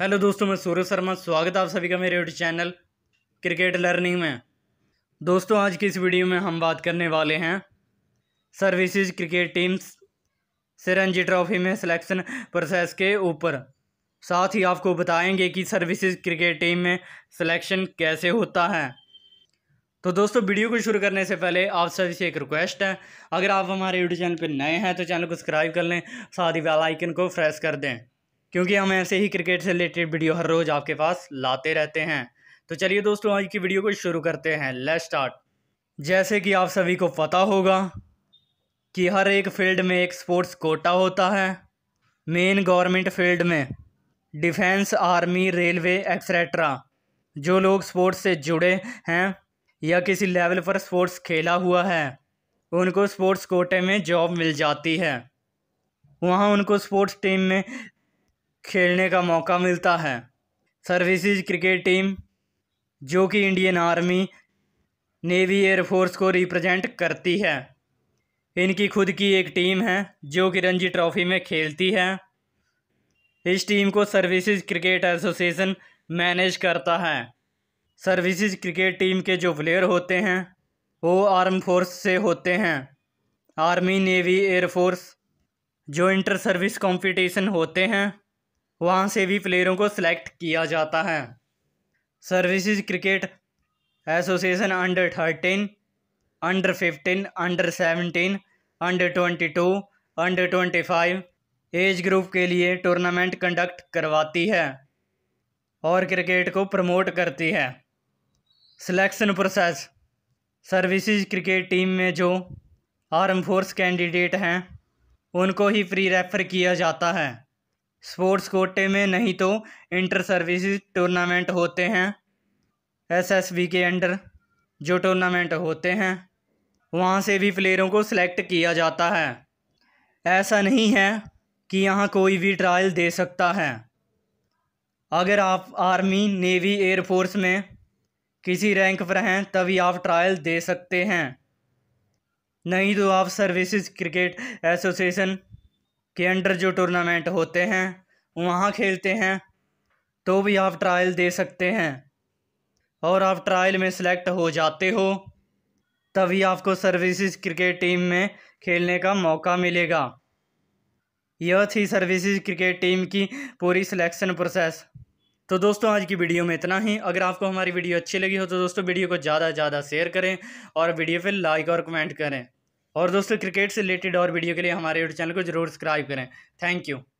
hello दोस्तों मैं सूरज शर्मा स्वागत है आप सभी का मेरे यूट्यूब चैनल क्रिकेट लर्निंग में दोस्तों आज की इस वीडियो में हम बात करने वाले हैं सर्विसेज क्रिकेट टीम्स से रणजी ट्रॉफी में सिलेक्शन प्रोसेस के ऊपर साथ ही आपको बताएंगे कि सर्विसेज क्रिकेट टीम में सिलेक्शन कैसे होता है तो दोस्तों वीडियो को शुरू करने से पहले आप सभी से एक रिक्वेस्ट है अगर आप हमारे यूट्यूब चैनल पर नए हैं तो चैनल को सब्सक्राइब कर लें साथ ही बेलाइकन को प्रेस कर दें क्योंकि हम ऐसे ही क्रिकेट से रिलेटेड वीडियो हर रोज़ आपके पास लाते रहते हैं तो चलिए दोस्तों आज की वीडियो को शुरू करते हैं लेट स्टार्ट जैसे कि आप सभी को पता होगा कि हर एक फील्ड में एक स्पोर्ट्स कोटा होता है मेन गवर्नमेंट फील्ड में डिफेंस आर्मी रेलवे एक्सेट्रा जो लोग स्पोर्ट्स से जुड़े हैं या किसी लेवल पर स्पोर्ट्स खेला हुआ है उनको स्पोर्ट्स कोटे में जॉब मिल जाती है वहाँ उनको स्पोर्ट्स टीम में खेलने का मौका मिलता है सर्विसेज क्रिकेट टीम जो कि इंडियन आर्मी नेवी एयरफोर्स को रिप्रेजेंट करती है इनकी खुद की एक टीम है जो कि रणजी ट्रॉफी में खेलती है इस टीम को सर्विसेज क्रिकेट एसोसिएशन मैनेज करता है सर्विसेज क्रिकेट टीम के जो प्लेयर होते हैं वो आर्म फोर्स से होते हैं आर्मी नेवी एयरफोर्स जो इंटर सर्विस कंपटीशन होते हैं वहाँ से भी प्लेयरों को सिलेक्ट किया जाता है services cricket association under thirteen under fifteen under seventeen under twenty two under twenty five age group के लिए टूर्नामेंट कंडक्ट करवाती है और क्रिकेट को प्रमोट करती है selection process services cricket team में जो आर्म फोर्स कैंडिडेट हैं उनको ही फ्री रेफर किया जाता है स्पोर्ट्स कोटे में नहीं तो इंटर सर्विस टूर्नामेंट होते हैं एसएसबी के अंडर जो टूर्नामेंट होते हैं वहाँ से भी प्लेयरों को सिलेक्ट किया जाता है ऐसा नहीं है कि यहाँ कोई भी ट्रायल दे सकता है अगर आप आर्मी नेवी एयरफोर्स में किसी रैंक पर हैं तभी आप ट्रायल दे सकते हैं नहीं तो आप सर्विसेज क्रिकेट एसोसिएशन के अंडर जो टूर्नामेंट होते हैं वहाँ खेलते हैं तो भी आप ट्रायल दे सकते हैं और आप ट्रायल में सेलेक्ट हो जाते हो तभी आपको सर्विसेज क्रिकेट टीम में खेलने का मौका मिलेगा यह थी सर्विसेज क्रिकेट टीम की पूरी सिलेक्शन प्रोसेस तो दोस्तों आज की वीडियो में इतना ही अगर आपको हमारी वीडियो अच्छी लगी हो तो दोस्तों वीडियो को ज़्यादा से ज़्यादा शेयर करें और वीडियो पर लाइक और कमेंट करें और दोस्तों क्रिकेट से रिलेटेड और वीडियो के लिए हमारे यूट्यूब चैनल को जरूर सब्सक्राइब करें थैंक यू